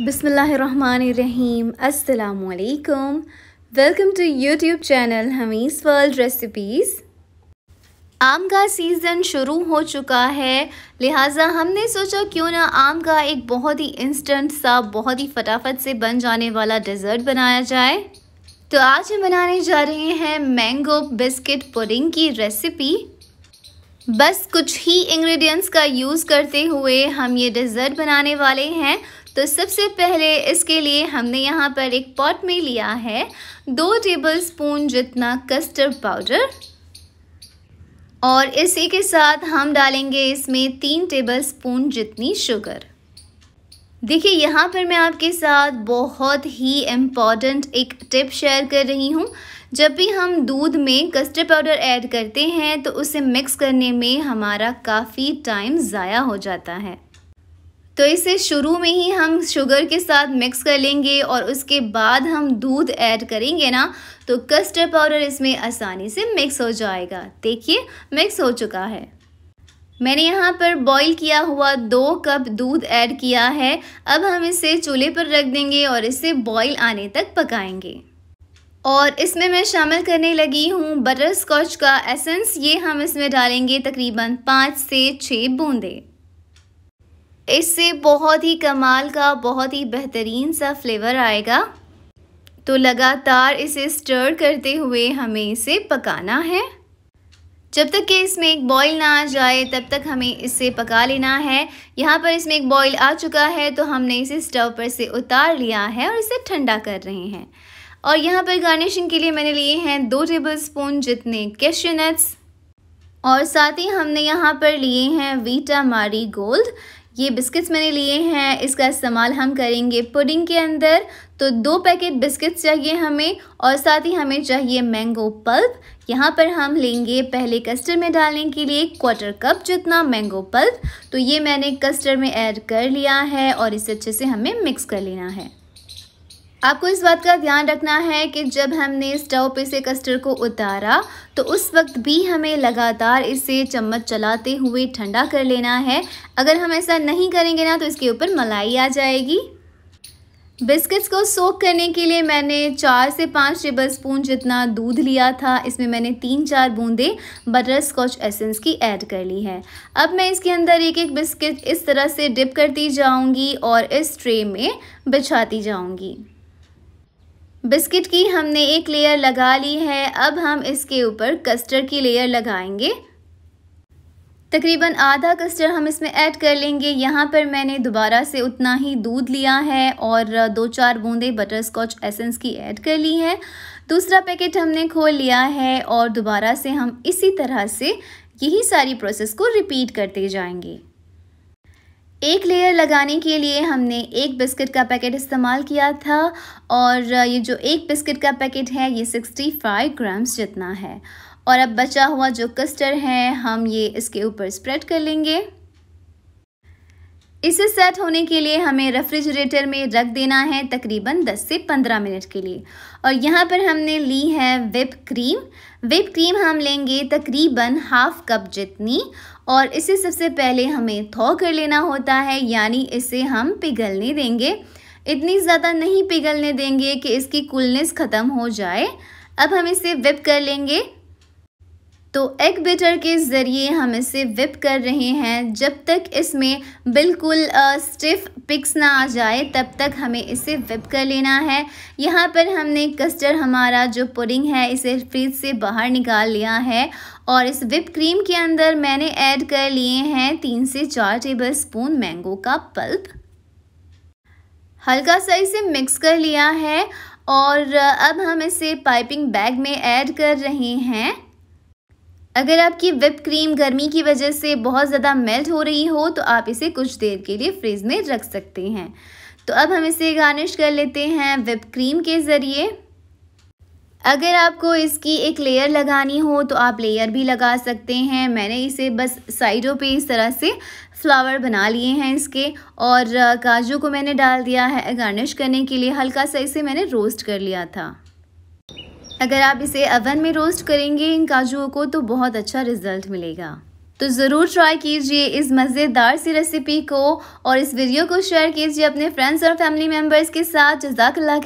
बिसमीम अल्लाम welcome to YouTube channel हमीस वर्ल्ड रेसिपीज़ आम का सीज़न शुरू हो चुका है लिहाजा हमने सोचा क्यों ना आम का एक बहुत ही इंस्टेंट सा बहुत ही फटाफट से बन जाने वाला डेज़र्ट बनाया जाए तो आज हम बनाने जा रहे हैं मैंगो बिस्किट पुडिंग की रेसिपी बस कुछ ही इंग्रेडिएंट्स का यूज़ करते हुए हम ये डेज़र्ट बनाने वाले हैं तो सबसे पहले इसके लिए हमने यहाँ पर एक पॉट में लिया है दो टेबल स्पून जितना कस्टर्ड पाउडर और इसी के साथ हम डालेंगे इसमें तीन टेबल स्पून जितनी शुगर देखिए यहाँ पर मैं आपके साथ बहुत ही इम्पॉर्टेंट एक टिप शेयर कर रही हूँ जब भी हम दूध में कस्टर्ड पाउडर ऐड करते हैं तो उसे मिक्स करने में हमारा काफ़ी टाइम ज़ाया हो जाता है तो इसे शुरू में ही हम शुगर के साथ मिक्स कर लेंगे और उसके बाद हम दूध ऐड करेंगे ना तो कस्टर्ड पाउडर इसमें आसानी से मिक्स हो जाएगा देखिए मिक्स हो चुका है मैंने यहाँ पर बॉईल किया हुआ दो कप दूध ऐड किया है अब हम इसे चूल्हे पर रख देंगे और इसे बॉईल आने तक पकाएंगे और इसमें मैं शामिल करने लगी हूँ बटर स्कॉच का एसेंस ये हम इसमें डालेंगे तकरीबन पाँच से छः बूंदें इससे बहुत ही कमाल का बहुत ही बेहतरीन सा फ्लेवर आएगा तो लगातार इसे स्टर करते हुए हमें इसे पकाना है जब तक कि इसमें एक बॉईल ना आ जाए तब तक हमें इसे पका लेना है यहाँ पर इसमें एक बॉईल आ चुका है तो हमने इसे स्टव पर से उतार लिया है और इसे ठंडा कर रहे हैं और यहाँ पर गार्निशिंग के लिए मैंने लिए हैं दो टेबल स्पून जितने कैशनट्स और साथ ही हमने यहाँ पर लिए हैं वीटा मारी गोल्ड ये बिस्किट्स मैंने लिए हैं इसका इस्तेमाल हम करेंगे पुडिंग के अंदर तो दो पैकेट बिस्किट्स चाहिए हमें और साथ ही हमें चाहिए मैंगो पल्प यहाँ पर हम लेंगे पहले कस्टर्ड में डालने के लिए क्वार्टर कप जितना मैंगो पल्प तो ये मैंने कस्टर्ड में ऐड कर लिया है और इसे अच्छे से हमें मिक्स कर लेना है आपको इस बात का ध्यान रखना है कि जब हमने स्टव पे से कस्टर्ड को उतारा तो उस वक्त भी हमें लगातार इसे चम्मच चलाते हुए ठंडा कर लेना है अगर हम ऐसा नहीं करेंगे ना तो इसके ऊपर मलाई आ जाएगी बिस्किट्स को सोक करने के लिए मैंने चार से पाँच टेबल स्पून जितना दूध लिया था इसमें मैंने तीन चार बूंदे बटर स्कॉच एसेंस की ऐड कर ली है अब मैं इसके अंदर एक एक बिस्किट इस तरह से डिप करती जाऊंगी और इस ट्रे में बिछाती जाऊंगी बिस्किट की हमने एक लेयर लगा ली है अब हम इसके ऊपर कस्टर्ड की लेयर लगाएंगे तकरीबन आधा कस्टर्ड हम इसमें ऐड कर लेंगे यहाँ पर मैंने दोबारा से उतना ही दूध लिया है और दो चार बूंदे बटर स्कॉच एसेंस की ऐड कर ली है दूसरा पैकेट हमने खोल लिया है और दोबारा से हम इसी तरह से यही सारी प्रोसेस को रिपीट करते जाएंगे एक लेयर लगाने के लिए हमने एक बिस्किट का पैकेट इस्तेमाल किया था और ये जो एक बिस्किट का पैकेट है ये सिक्सटी फाइव ग्राम्स जितना है और अब बचा हुआ जो कस्टर है हम ये इसके ऊपर स्प्रेड कर लेंगे इसे सेट होने के लिए हमें रेफ्रिजरेटर में रख देना है तकरीबन 10 से 15 मिनट के लिए और यहाँ पर हमने ली है विप क्रीम विप क्रीम हम लेंगे तकरीबन हाफ कप जितनी और इसे सबसे पहले हमें थो कर लेना होता है यानी इसे हम पिघलने देंगे इतनी ज़्यादा नहीं पिघलने देंगे कि इसकी कुलनेस ख़त्म हो जाए अब हम इसे विप कर लेंगे तो एग बेटर के ज़रिए हम इसे विप कर रहे हैं जब तक इसमें बिल्कुल स्टिफ पिक्स ना आ जाए तब तक हमें इसे विप कर लेना है यहाँ पर हमने कस्टर्ड हमारा जो पुडिंग है इसे फ्रिज से बाहर निकाल लिया है और इस विप क्रीम के अंदर मैंने ऐड कर लिए हैं तीन से चार टेबल स्पून मैंगो का पल्प हल्का सा इसे मिक्स कर लिया है और अब हम इसे पाइपिंग बैग में ऐड कर रहे हैं अगर आपकी विप क्रीम गर्मी की वजह से बहुत ज़्यादा मेल्ट हो रही हो तो आप इसे कुछ देर के लिए फ्रिज में रख सकते हैं तो अब हम इसे गार्निश कर लेते हैं विप क्रीम के ज़रिए अगर आपको इसकी एक लेयर लगानी हो तो आप लेयर भी लगा सकते हैं मैंने इसे बस साइडों पे इस तरह से फ्लावर बना लिए हैं इसके और काजू को मैंने डाल दिया है गार्निश करने के लिए हल्का सा इसे मैंने रोस्ट कर लिया था अगर आप इसे अवन में रोस्ट करेंगे इन काजुओं को तो बहुत अच्छा रिजल्ट मिलेगा तो ज़रूर ट्राई कीजिए इस मज़ेदार सी रेसिपी को और इस वीडियो को शेयर कीजिए अपने फ्रेंड्स और फैमिली मेम्बर्स के साथ जजाकल्ला